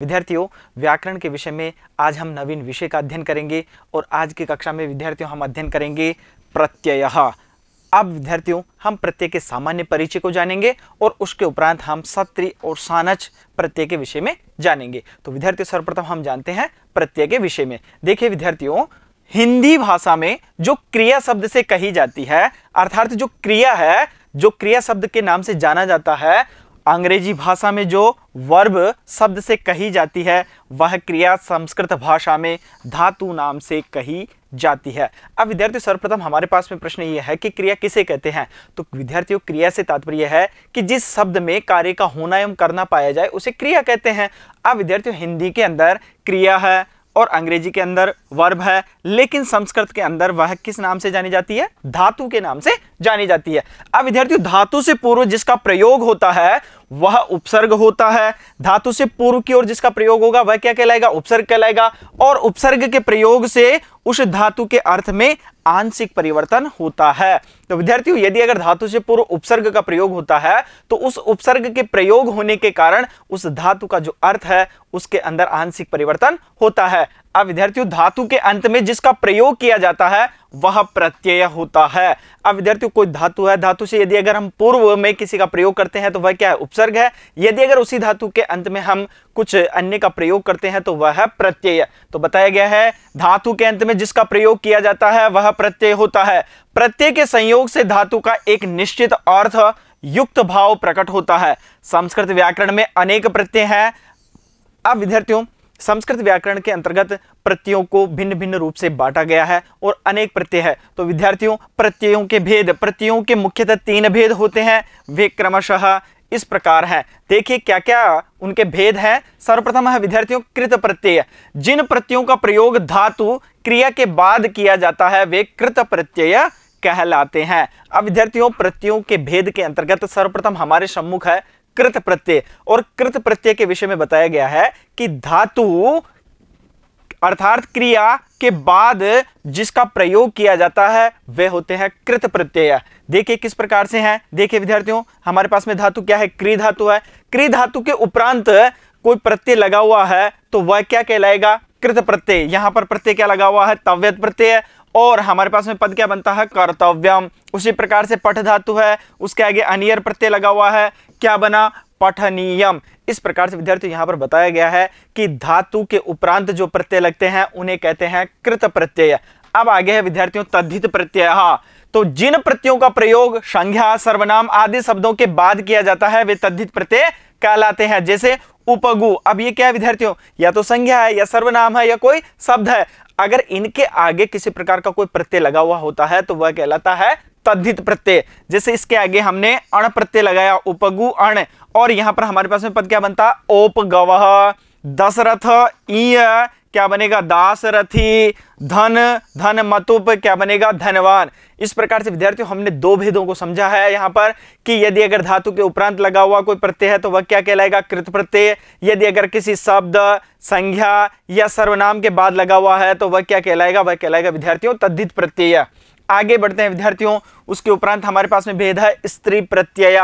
विद्यार्थियों व्याकरण के विषय में आज हम नवीन विषय का अध्ययन करेंगे और आज की कक्षा में विद्यार्थियों हम अध्ययन करेंगे प्रत्यय अब विद्यार्थियों हम प्रत्यय के सामान्य परिचय को जानेंगे और उसके उपरांत हम सत्री और सानच प्रत्यय के विषय में जानेंगे तो विद्यार्थियों सर्वप्रथम हम जानते हैं प्रत्यय के विषय में देखिए विद्यार्थियों हिंदी भाषा में जो क्रिया शब्द से कही जाती है अर्थात जो क्रिया है जो क्रिया शब्द के नाम से जाना जाता है अंग्रेजी भाषा में जो वर्ब शब्द से कही जाती है वह क्रिया संस्कृत भाषा में धातु नाम से कही जाती है अब विद्यार्थियों सर्वप्रथम हमारे पास में प्रश्न यह है कि क्रिया किसे कहते हैं तो विद्यार्थियों क्रिया से तात्पर्य है कि जिस शब्द में कार्य का होना एवं करना पाया जाए उसे क्रिया कहते हैं अब विद्यार्थियों हिंदी के अंदर क्रिया है और अंग्रेजी के अंदर वर्ब है लेकिन संस्कृत के अंदर वह किस नाम से जानी जाती है धातु के नाम से जानी जाती है अब विद्यार्थियों धातु से पूर्व जिसका प्रयोग होता है वह उपसर्ग होता है धातु से पूर्व की ओर जिसका प्रयोग होगा वह क्या कहलाएगा उपसर्ग कहलाएगा और उपसर्ग के प्रयोग से उस धातु के अर्थ में आंशिक परिवर्तन होता है तो विद्यार्थियों यदि अगर धातु से पूर्व उपसर्ग का प्रयोग होता है तो उस उपसर्ग के प्रयोग होने के कारण उस धातु का जो अर्थ है उसके अंदर आंशिक परिवर्तन होता है अब विद्यार्थियों धातु के अंत में जिसका प्रयोग किया जाता है वह प्रत्यय होता है अब विद्यार्थियों कोई धातु है धातु से यदि अगर हम पूर्व में किसी का प्रयोग करते हैं तो वह क्या है उपसर्ग है यदि अगर उसी धातु के अंत में हम कुछ अन्य का प्रयोग करते हैं तो वह है प्रत्यय तो बताया गया है धातु के अंत में जिसका प्रयोग किया जाता है वह प्रत्यय होता है प्रत्यय के संयोग से धातु का एक निश्चित अर्थ युक्त भाव प्रकट होता है संस्कृत व्याकरण में अनेक प्रत्यय हैं अब विद्यार्थियों संस्कृत व्याकरण के अंतर्गत प्रत्ययों को भिन्न भिन्न रूप से बांटा गया है और अनेक प्रत्यय है तो विद्यार्थियों प्रत्ययों के भेद प्रत्ययों के मुख्यतः तीन भेद होते हैं वे क्रमशः इस प्रकार है देखिए क्या क्या उनके भेद हैं सर्वप्रथम है विद्यार्थियों कृत प्रत्यय जिन प्रत्ययों का प्रयोग धातु क्रिया के बाद किया जाता है वे कृत प्रत्यय कहलाते हैं अब विद्यार्थियों प्रत्ययों के भेद के अंतर्गत सर्वप्रथम हमारे सम्मुख है कृत प्रत्यय और कृत प्रत्यय के विषय में बताया गया है कि धातु अर्थात क्रिया के बाद जिसका प्रयोग किया जाता है वे होते हैं कृत प्रत्यय देखिए किस प्रकार से हैं देखिए विद्यार्थियों हमारे पास में धातु क्या है क्री धातु है क्री धातु के उपरांत कोई प्रत्यय लगा हुआ है तो वह क्या कहलाएगा कृत प्रत्यय यहां पर प्रत्यय क्या लगा हुआ है तव्यत प्रत्यय और हमारे पास में पद क्या बनता है कर्तव्यम उसी प्रकार से पठ धातु है उसके आगे अनियर प्रत्यय लगा हुआ है क्या बना पठनीयम इस प्रकार से विद्यार्थी यहां पर बताया गया है कि धातु के उपरांत जो प्रत्यय लगते हैं उन्हें कहते हैं कृत प्रत्यय अब आगे है विद्यार्थियों तद्धित प्रत्यय हाँ, तो जिन प्रत्ययों का प्रयोग संज्ञा सर्वनाम आदि शब्दों के बाद किया जाता है वे तद्धित प्रत्यय कहलाते हैं जैसे उपगु अब ये क्या है विद्यार्थियों या तो संज्ञा है या सर्वनाम है या कोई शब्द है अगर इनके आगे किसी प्रकार का कोई प्रत्यय लगा हुआ होता है तो वह कहलाता है तद्धित प्रत्यय जैसे इसके आगे हमने अण प्रत्यय लगाया उपगु अण और यहां पर हमारे पास में पद क्या बनता ओपगवह दशरथ ईय क्या बनेगा दासरथी धन धन मतुप क्या बनेगा धनवान इस प्रकार से विद्यार्थियों हमने दो भेदों को समझा है यहाँ पर कि यदि अगर धातु के उपरांत लगा हुआ कोई प्रत्यय है तो वह क्या कहलाएगा कृत प्रत्यय यदि अगर किसी शब्द संज्ञा या सर्वनाम के बाद लगा हुआ है तो वह क्या कहलाएगा वह कहलाएगा विद्यार्थियों तद्धित प्रत्यय आगे बढ़ते हैं विद्यार्थियों उसके उपरांत हमारे पास में भेद है स्त्री प्रत्यय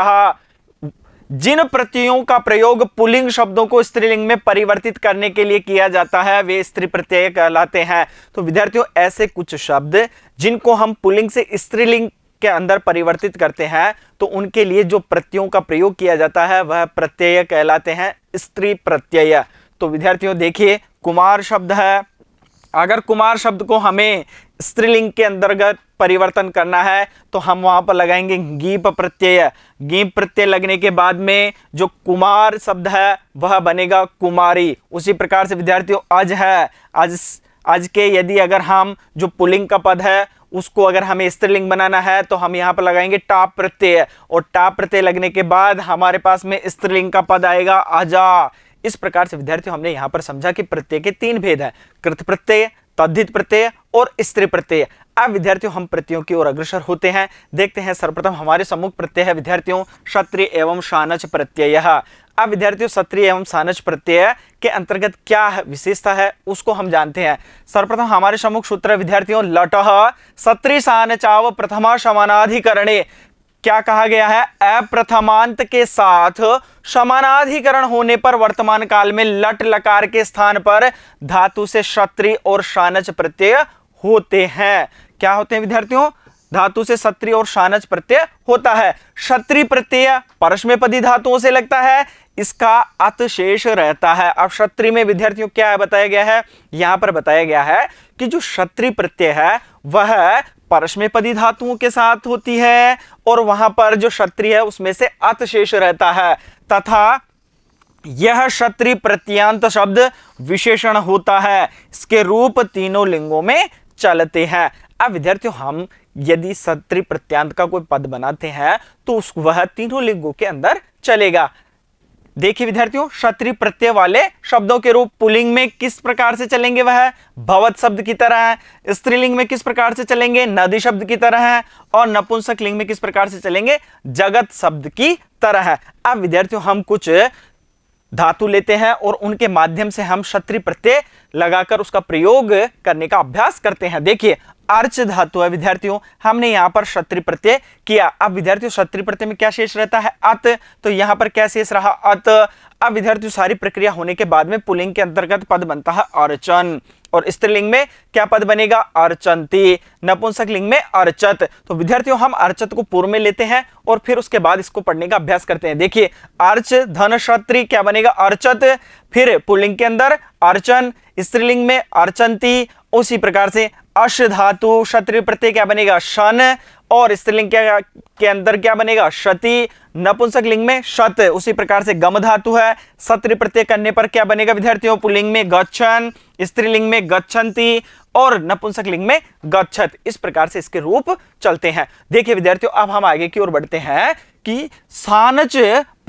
जिन प्रत्ययों का प्रयोग पुलिंग शब्दों को स्त्रीलिंग में परिवर्तित करने के लिए किया जाता है वे स्त्री प्रत्यय कहलाते हैं तो विद्यार्थियों ऐसे कुछ शब्द जिनको हम पुलिंग से स्त्रीलिंग के अंदर परिवर्तित करते हैं तो उनके लिए जो प्रत्ययों का प्रयोग किया जाता है वह प्रत्यय कहलाते हैं स्त्री प्रत्यय तो विद्यार्थियों देखिए कुमार शब्द है अगर कुमार शब्द को हमें स्त्रीलिंग के अंतर्गत परिवर्तन करना है तो हम वहां पर लगाएंगे गीप प्रत्यय गीप प्रत्यय लगने के बाद में जो कुमार शब्द है वह बनेगा कुमारी उसी प्रकार से विद्यार्थियों अज है आज आज के यदि अगर हम जो पुलिंग का पद है उसको अगर हमें स्त्रीलिंग बनाना है तो हम यहाँ पर लगाएंगे टाप प्रत्यय और टाप प्रत्यय लगने के बाद हमारे पास में स्त्रीलिंग का पद आएगा आजा इस प्रकार से विद्यार्थियों हमने यहाँ पर समझा कि प्रत्यय के तीन भेद हैं कृत प्रत्यय तद्धित प्रत्यय और स्त्री प्रत्यय अब विद्यार्थियों हम प्रत्ययों की ओर अग्रसर होते हैं देखते हैं सर्वप्रथम हमारे सम्मुख प्रत्यय है विद्यार्थियों क्षत्रिय एवं शानच प्रत्यय अब विद्यार्थियों क्षत्रिय एवं सानच प्रत्यय के अंतर्गत क्या विशेषता है उसको हम जानते हैं सर्वप्रथम हमारे सम्मुख सूत्र विद्यार्थियों लट क्षत्रिय सानचाव प्रथमा समानाधिकरणे क्या कहा गया है अप्रथमांत के साथ समानाधिकरण होने पर वर्तमान काल में लट लकार के स्थान पर धातु से क्षत्रि और शानच प्रत्यय होते हैं क्या होते हैं विद्यार्थियों धातु से सत्री और शानच प्रत्यय होता है क्षत्रि प्रत्यय पदी धातुओं से लगता है इसका अतशेष रहता है अब क्षत्रि में विद्यार्थियों क्या बताया गया है यहां पर बताया गया है कि जो क्षत्रि प्रत्यय है वह परश्मेपदी धातुओं के साथ होती है और वहां पर जो क्षत्रिय है उसमें से अतशेष रहता है तथा यह क्षत्रि प्रत्यांत शब्द विशेषण होता है इसके रूप तीनों लिंगों में चलते हैं अब विद्यार्थियों हम यदि सत्री प्रत्यांत का कोई पद बनाते हैं तो उस वह तीनों लिंगों के अंदर चलेगा देखिए विद्यार्थियों क्षत्रि प्रत्यय वाले शब्दों के रूप पुलिंग में किस प्रकार से चलेंगे वह भवत शब्द की तरह है स्त्रीलिंग में किस प्रकार से चलेंगे नदी शब्द की तरह है और नपुंसक लिंग में किस प्रकार से चलेंगे जगत शब्द की तरह है अब विद्यार्थियों हम कुछ धातु लेते हैं और उनके माध्यम से हम क्षत्रि प्रत्यय लगाकर उसका प्रयोग करने का अभ्यास करते हैं देखिए अर्च धातु है विद्यार्थियों हमने यहाँ पर शत्रु प्रत्यय किया अब विद्यार्थियों शत्रु प्रत्यय में क्या शेष रहता है अत तो यहाँ पर क्या शेष रहा अत अब विद्यार्थियों सारी प्रक्रिया होने के बाद में पुलिंग के अंतर्गत पद बनता है अर्चन और स्त्रीलिंग में क्या पद बनेगा अर्चंती नपुंसक लिंग में अर्चत तो विद्यार्थियों हम अर्चत को पूर्व में लेते हैं और फिर उसके बाद इसको पढ़ने का अभ्यास करते हैं देखिए अर्च धन क्षत्रि क्या बनेगा अर्चत फिर पुलिंग के अंदर अर्चन स्त्रीलिंग में अर्चंती उसी प्रकार से अश धातु क्षत्रिय प्रत्यय क्या बनेगा शन और स्त्रीलिंग क्या के अंदर क्या बनेगा क्षति नपुंसक लिंग में शत उसी प्रकार से गम धातु है सत्र प्रत्यय करने पर क्या बनेगा विद्यार्थियों पुलिंग में गच्छन स्त्रीलिंग में गच्छन्ति और नपुंसक लिंग में गच्छत इस प्रकार से इसके रूप चलते हैं देखिए विद्यार्थियों अब हम आगे की ओर बढ़ते हैं कि सानच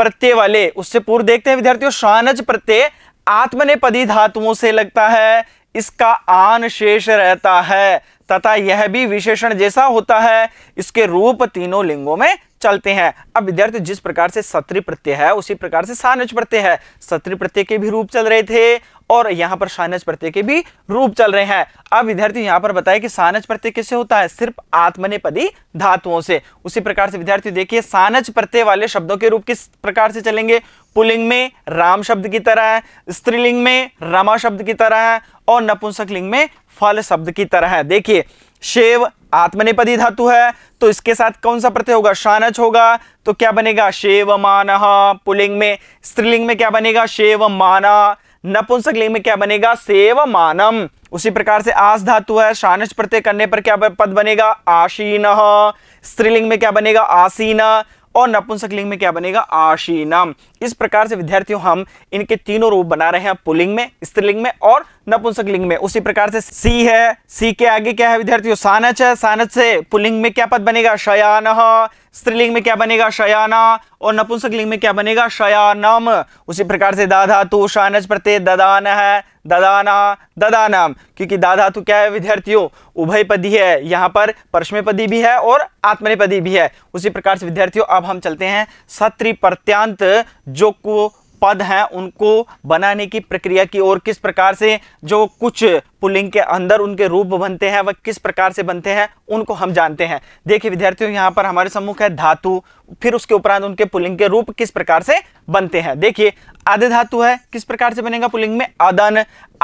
प्रत्यय वाले उससे पूर्व देखते हैं विद्यार्थियों सानच प्रत्यय आत्मनेपदी धातुओं से लगता है इसका आन शेष रहता है तथा यह भी विशेषण जैसा होता है इसके रूप तीनों लिंगों में चलते हैं अब विद्यार्थी जिस प्रकार से सत्री प्रत्यय है उसी प्रकार से सानज प्रत्यय है सत्री प्रत्यय के भी रूप चल रहे थे और यहाँ पर सानज प्रत्यय के भी रूप चल रहे हैं अब विद्यार्थी यहाँ पर बताए कि सानज प्रत्यय किससे होता है सिर्फ आत्मनेपदी धातुओं से उसी प्रकार से विद्यार्थी देखिए सानज प्रत्यय वाले शब्दों के रूप किस प्रकार से चलेंगे पुलिंग में राम शब्द की तरह है स्त्रीलिंग में रमा शब्द की तरह है और नपुंसक लिंग में फल शब्द की तरह है देखिए शेव आत्मनेपदी धातु है तो इसके साथ कौन सा प्रत्यय होगा शानच होगा तो क्या बनेगा शेव माना पुलिंग में स्त्रीलिंग में क्या बनेगा शेव माना नपुंसक लिंग में क्या बनेगा सेव मानम उसी प्रकार से आस धातु है शानच प्रत्यय करने पर क्या पद बनेगा आशीन स्त्रीलिंग में क्या बनेगा आसीना और नपुंसक लिंग में क्या बनेगा आशीनम इस प्रकार से विद्यार्थियों हम इनके तीनों रूप बना रहे हैं पुलिंग में स्त्रीलिंग में और नपुंसक लिंग में उसी प्रकार से सी है सी के आगे क्या है विद्यार्थियों सानच है सानच से पुलिंग में क्या पद बनेगा शयान स्त्रीलिंग में क्या बनेगा शयाना और नपुंसक लिंग में क्या बनेगा शयानम उसी प्रकार से दाधा तू शानच प्रत्यय ददान है ददाना ददानम क्योंकि दादा तो क्या है विद्यार्थियों उभयपदी है यहाँ पर पदी भी है और आत्मनेपदी भी है उसी प्रकार से विद्यार्थियों अब हम चलते हैं सत्री प्रत्यांत जो को पद हैं उनको बनाने की प्रक्रिया की और किस प्रकार से जो कुछ पुलिंग के अंदर उनके रूप बनते हैं वह किस प्रकार से बनते हैं उनको हम जानते हैं देखिए विद्यार्थियों यहाँ पर हमारे सम्मुख है धातु फिर उसके उपरांत उनके पुलिंग के रूप किस प्रकार से बनते हैं देखिए अध धातु है किस प्रकार से बनेगा पुलिंग में अदन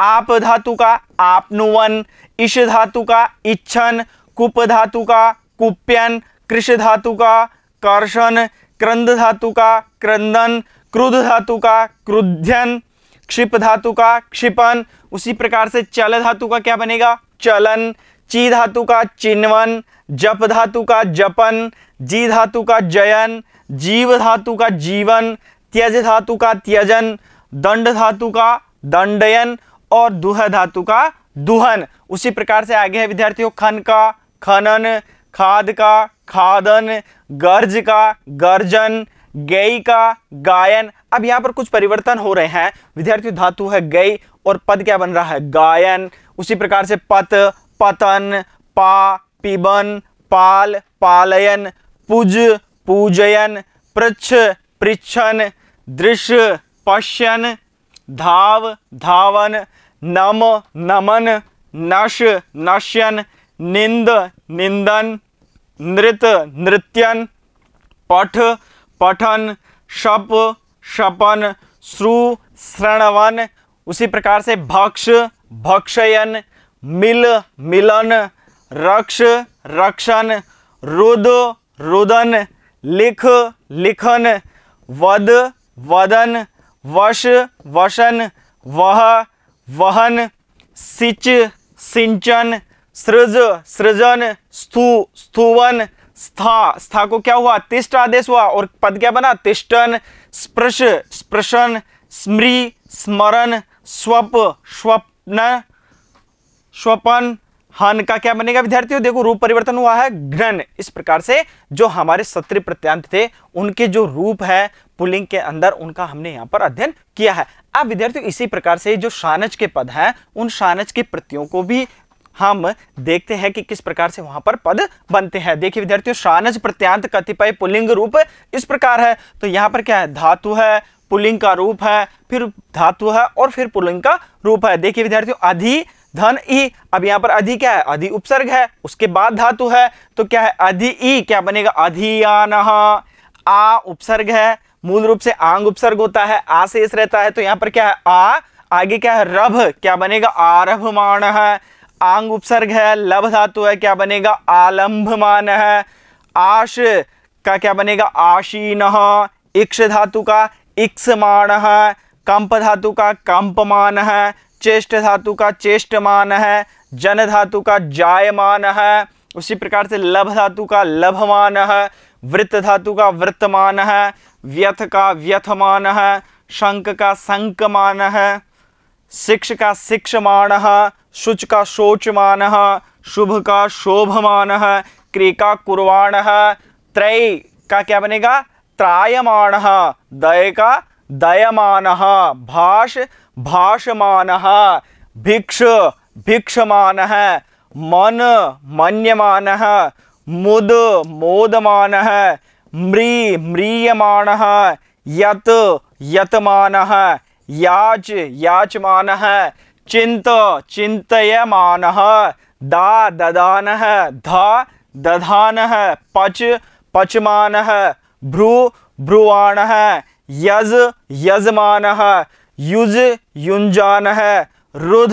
आप धातु का आपनुवन इश धातु का इच्छन कुप धातु का कुप्यन कृष धातु का कर्षण क्रंद धातु का क्रंदन क्रुद धातु का क्रुध्यन क्षिप धातु का क्षिपन उसी प्रकार से चल धातु का क्या बनेगा चलन ची धातु का चिन्हवन जप धातु का जपन जी धातु का जयन जीव धातु का जीवन त्यज धातु का त्यजन दंड धातु का दंडयन और दुह धातु का दुहन उसी प्रकार से आगे है विद्यार्थियों खन का खनन खाद का खादन गर्ज का गर्जन गई का गायन अब यहां पर कुछ परिवर्तन हो रहे हैं विद्यार्थी धातु है गई और पद क्या बन रहा है गायन उसी प्रकार से पत पतन पा पीबन पाल पालयन पूज पूजयन पृछ पृच्छन दृश्य पश्यन धाव धावन नम नमन नश नश्यन निंद निंदन नृत नृत्यन पठ पठन शप शपन श्रु श्रणवन उसी प्रकार से भक्ष भक्षयन मिल मिलन रक्ष रक्षण रुद रुदन लिख लिखन वद वदन वश वशन वह वहन सिच सिंचन सृज सृजन स्थु स्थुवन स्था स्था को क्या हुआ तिष्ट आदेश हुआ और पद क्या बना तिष्टन स्पृश स्पृशन स्मृ स्मरण स्वप स्वप्न स्वपन हन का क्या बनेगा विद्यार्थियों देखो रूप परिवर्तन हुआ है घ्रन इस प्रकार से जो हमारे सत्र प्रत्यांत थे उनके जो रूप है पुलिंग के अंदर उनका हमने यहां पर अध्ययन किया है अब विद्यार्थियों इसी प्रकार से जो शानच के पद हैं उन शानच के प्रत्ययों को भी हम देखते हैं कि किस प्रकार से वहां पर पद बनते हैं देखिए विद्यार्थियों शानज प्रत्यांत कतिपय पुलिंग रूप इस प्रकार है तो यहाँ पर क्या है धातु है पुलिंग का रूप है फिर धातु है और फिर पुलिंग का रूप है देखिए विद्यार्थियों अधि धन ई अब यहाँ पर अधि क्या है अधि उपसर्ग है उसके बाद धातु है तो क्या है अधि ई क्या बनेगा अधियान आ उपसर्ग है मूल रूप से आंग उपसर्ग होता है आ शेष रहता है तो यहाँ पर क्या है आ आगे क्या है रभ क्या बनेगा मान है आंग उपसर्ग है लभ धातु है क्या बनेगा आलंभमान है आश का क्या बनेगा आशीन इक्ष धातु का इक्समान है कंप धातु का कंपमान है चेष्ट धातु का चेष्टमान है जन धातु का जायमान है उसी प्रकार से लभ धातु का लभमान है वृत्त धातु का वृत्तमान है व्यथ का व्यथमान है शंक का संकमान है शिक्ष का शिक्षमान है शुच का शोचमान शुभ का शोभमान क्री का कुर्वाण त्रय का क्या बनेगा त्रायमाण दय का दयमान भाष भाषमान भिक्ष भिक्षमान मन मन्यमान मुद मोदमान म्री म्रियमाण यत यतमान याच याचमान चिंत चिंतयमान दा ददान धा दधान पच पचमान भ्रू भ्रुवाण यज यजमान युज युंजान रुध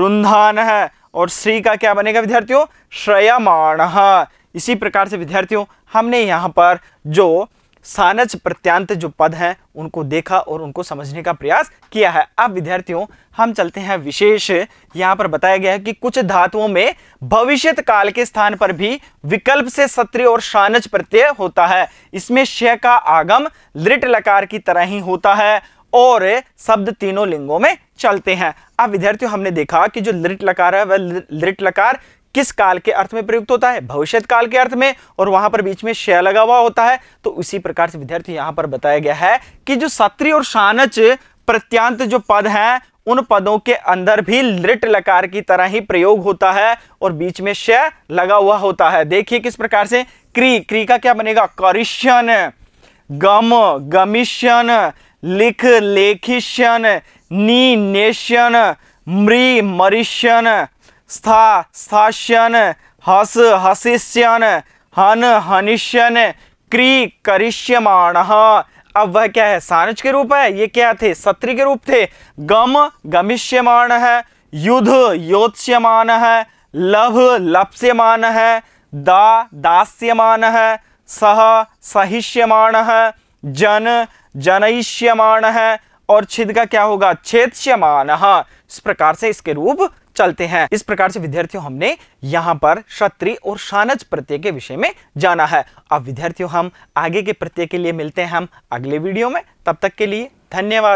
रुंधान और श्री का क्या बनेगा विद्यार्थियों श्रयमाण इसी प्रकार से विद्यार्थियों हमने यहाँ पर जो सानच प्रत्यांत जो पद हैं उनको देखा और उनको समझने का प्रयास किया है अब विद्यार्थियों हम चलते हैं विशेष यहाँ पर बताया गया है कि कुछ धातुओं में भविष्य काल के स्थान पर भी विकल्प से सत्रीय और सानच प्रत्यय होता है इसमें शय का आगम लिट लकार की तरह ही होता है और शब्द तीनों लिंगों में चलते हैं अब विद्यार्थियों हमने देखा कि जो लिट लकार है वह लिट लकार किस काल के अर्थ में प्रयुक्त होता है भविष्य काल के अर्थ में और वहां पर बीच में शय लगा हुआ होता है तो उसी प्रकार से विद्यार्थी यहां पर बताया गया है कि जो सत्री और शानच प्रत्यांत जो पद हैं उन पदों के अंदर भी लिट लकार की तरह ही प्रयोग होता है और बीच में शय लगा हुआ होता है देखिए किस प्रकार से क्री क्री का क्या बनेगा करिश्यन गम गमिश्यन लिख लेखिश्यन नी नेशन मृ मरिश्यन स्था स्थाष्यन हस हसिष्यन हन हनिष्यन क्री करिष्यमाण अब वह क्या है सानच के रूप है ये क्या थे सत्र के रूप थे गम गमिष्यमान है युद्ध योत्स्यमान है लभ लप्स्यमान है दा दास्यमान है सह सहिष्यमाण है जन जनयिष्यमाण है और छिद का क्या होगा छेद्यमान इस प्रकार से इसके रूप चलते हैं इस प्रकार से विद्यार्थियों हमने यहाँ पर क्षत्रि और शानज प्रत्यय के विषय में जाना है अब विद्यार्थियों हम आगे के प्रत्यय के लिए मिलते हैं हम अगले वीडियो में तब तक के लिए धन्यवाद